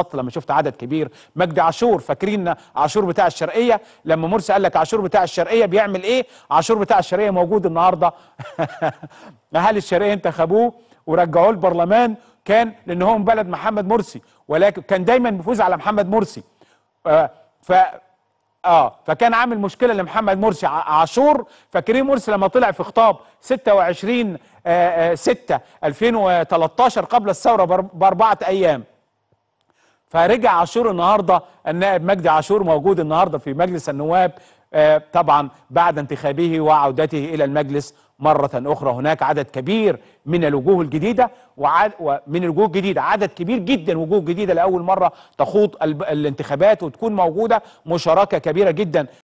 اصلا لما شفت عدد كبير مجدي عاشور فاكرين عاشور بتاع الشرقيه لما مرسي قال لك عاشور بتاع الشرقيه بيعمل ايه عاشور بتاع الشرقيه موجود النهارده اهل الشرقيه انتخبوه ورجعوه البرلمان كان لان هو بلد محمد مرسي ولكن كان دايما بيفوز على محمد مرسي آه، ف اه فكان عامل مشكله لمحمد مرسي عاشور فكريم مرسي لما طلع في خطاب 26 6 2013 قبل الثوره باربعه ايام فرجع عاشور النهارده النائب مجدي عاشور موجود النهارده في مجلس النواب آه، طبعا بعد انتخابه وعودته الى المجلس مرة أخرى هناك عدد كبير من الوجوه الجديدة وعد ومن الوجوه الجديدة عدد كبير جدا وجوه جديدة لأول مرة تخوض الانتخابات وتكون موجودة مشاركة كبيرة جدا